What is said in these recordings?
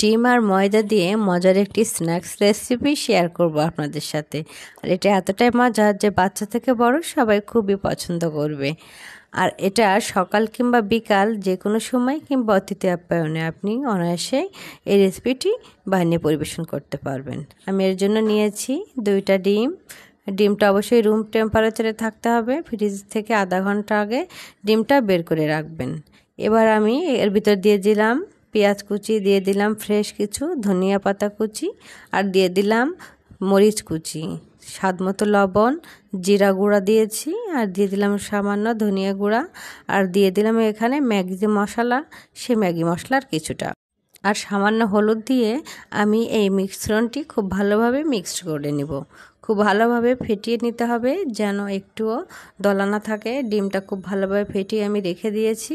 ডিম আর ময়দা দিয়ে মজার একটি স্ন্যাক্স রেসিপি শেয়ার করব আপনাদের সাথে আর এটা এতটাই মজার যে বাচ্চা থেকে বড় সবাই খুবই পছন্দ করবে আর এটা সকাল কিংবা বিকাল যে কোনো সময় কিংবা অতিথি আপ্যায়নে আপনি অনায়াসে এই রেসিপিটি বানিয়ে পরিবেশন করতে পারবেন আমি এর জন্য নিয়েছি দুইটা ডিম ডিমটা অবশ্যই রুম টেম্পারেচারে থাকতে হবে ফ্রিজ থেকে আধা ঘন্টা আগে ডিমটা বের করে রাখবেন এবার আমি এর ভিতর দিয়ে দিলাম পেঁয়াজ কুচি দিয়ে দিলাম ফ্রেশ কিছু ধনিয়া পাতা কুচি আর দিয়ে দিলাম মরিচ কুচি স্বাদ মতো লবণ জিরা গুঁড়া দিয়েছি আর দিয়ে দিলাম সামান্য ধনিয়া গুঁড়া আর দিয়ে দিলাম এখানে ম্যাগি যে মশলা সে ম্যাগি মশলার কিছুটা আর সামান্য হলুদ দিয়ে আমি এই মিশ্রণটি খুব ভালোভাবে মিক্সড করে নেব খুব ভালোভাবে ফেটিয়ে নিতে হবে যেন একটুও দলা না থাকে ডিমটা খুব ভালোভাবে ফেটিয়ে আমি রেখে দিয়েছি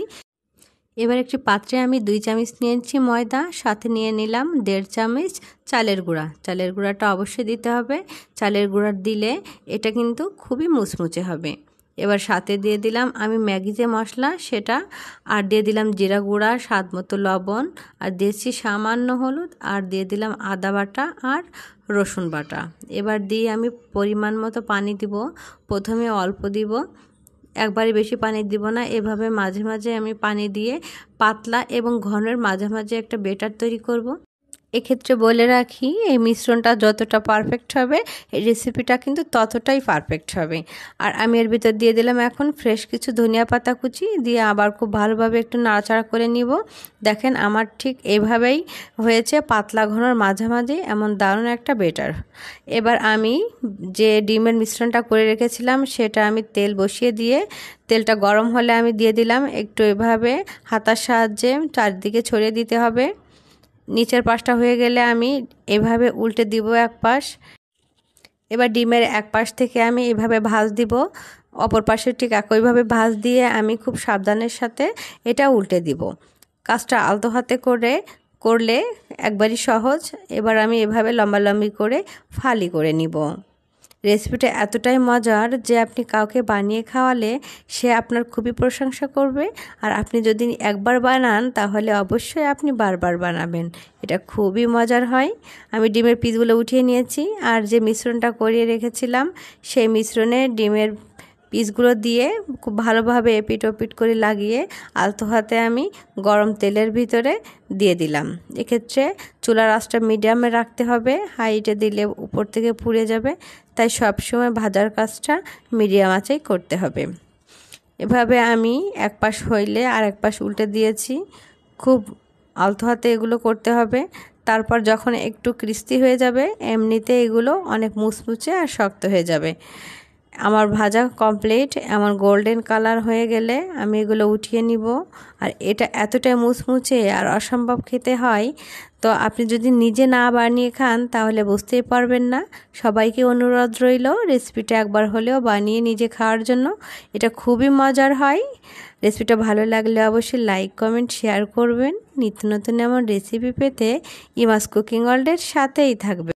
এবার একটি পাত্রে আমি দুই চামচ নিয়েছি ময়দা সাথে নিয়ে নিলাম দেড় চামচ চালের গুঁড়া চালের গুঁড়াটা অবশ্যই দিতে হবে চালের গুঁড়া দিলে এটা কিন্তু খুবই মুচমুচে হবে এবার সাথে দিয়ে দিলাম আমি ম্যাগি যে মশলা সেটা আর দিয়ে দিলাম জিরা গুঁড়া স্বাদ মতো লবণ আর দিয়েছি সামান্য হলুদ আর দিয়ে দিলাম আদা বাটা আর রসুন বাটা এবার দিয়ে আমি পরিমাণ মতো পানি দিব প্রথমে অল্প দিব একবারে বেশি পানি দিব না এভাবে মাঝে মাঝে আমি পানি দিয়ে পাতলা এবং ঘনের মাঝে একটা বেটার তৈরি করব। এক্ষেত্রে বলে রাখি এই মিশ্রণটা যতটা পারফেক্ট হবে এই রেসিপিটা কিন্তু ততটাই পারফেক্ট হবে আর আমি এর ভিতর দিয়ে দিলাম এখন ফ্রেশ কিছু ধনিয়া পাতা কুচি দিয়ে আবার খুব ভালোভাবে একটু নাড়াচাড়া করে নিব দেখেন আমার ঠিক এভাবেই হয়েছে পাতলা ঘনর মাঝামাঝি এমন দারুণ একটা বেটার এবার আমি যে ডিমের মিশ্রণটা করে রেখেছিলাম সেটা আমি তেল বসিয়ে দিয়ে তেলটা গরম হলে আমি দিয়ে দিলাম একটু এভাবে হাতার সাহায্যে চারদিকে ছড়িয়ে দিতে হবে নিচের পাশটা হয়ে গেলে আমি এভাবে উল্টে দিব এক পাশ এবার ডিমের এক পাশ থেকে আমি এভাবে ভাজ দিব অপর পাশে ঠিক একইভাবে ভাজ দিয়ে আমি খুব সাবধানের সাথে এটা উল্টে দিব কাজটা আলতো হাতে করে করলে একবারই সহজ এবার আমি এভাবে লম্বালম্বি করে ফালি করে নিব রেসিপিটা এতটাই মজার যে আপনি কাউকে বানিয়ে খাওয়ালে সে আপনার খুবই প্রশংসা করবে আর আপনি যদি একবার বানান তাহলে অবশ্যই আপনি বারবার বানাবেন এটা খুবই মজার হয় আমি ডিমের পিসগুলো উঠিয়ে নিয়েছি আর যে মিশ্রণটা করিয়ে রেখেছিলাম সেই মিশ্রণে ডিমের পিসগুলো দিয়ে খুব ভালোভাবে এপিট ওপিট করে লাগিয়ে আলতো হাতে আমি গরম তেলের ভিতরে দিয়ে দিলাম এক্ষেত্রে চুলার আঁচটা মিডিয়ামে রাখতে হবে হাইটে দিলে উপর থেকে পুড়ে যাবে তাই সবসময় ভাজার কাজটা মিডিয়াম আঁচেই করতে হবে এভাবে আমি এক পাশ হইলে আর এক পাশ উল্টে দিয়েছি খুব আলতো হাতে এগুলো করতে হবে তারপর যখন একটু ক্রিস্পি হয়ে যাবে এমনিতে এগুলো অনেক মুচমুচে আর শক্ত হয়ে যাবে আমার ভাজা কমপ্লিট আমার গোল্ডেন কালার হয়ে গেলে আমি এগুলো উঠিয়ে নিব আর এটা এতটাই মুচমুচে আর অসম্ভব খেতে হয় তো আপনি যদি নিজে না বানিয়ে খান তাহলে বুঝতেই পারবেন না সবাইকে অনুরোধ রইল রেসিপিটা একবার হলেও বানিয়ে নিজে খাওয়ার জন্য এটা খুবই মজার হয় রেসিপিটা ভালো লাগলে অবশ্যই লাইক কমেন্ট শেয়ার করবেন নিত্য নতুন এমন রেসিপি পেতে ইমাস কুকিং ওয়ার্ল্ডের সাথেই থাকবে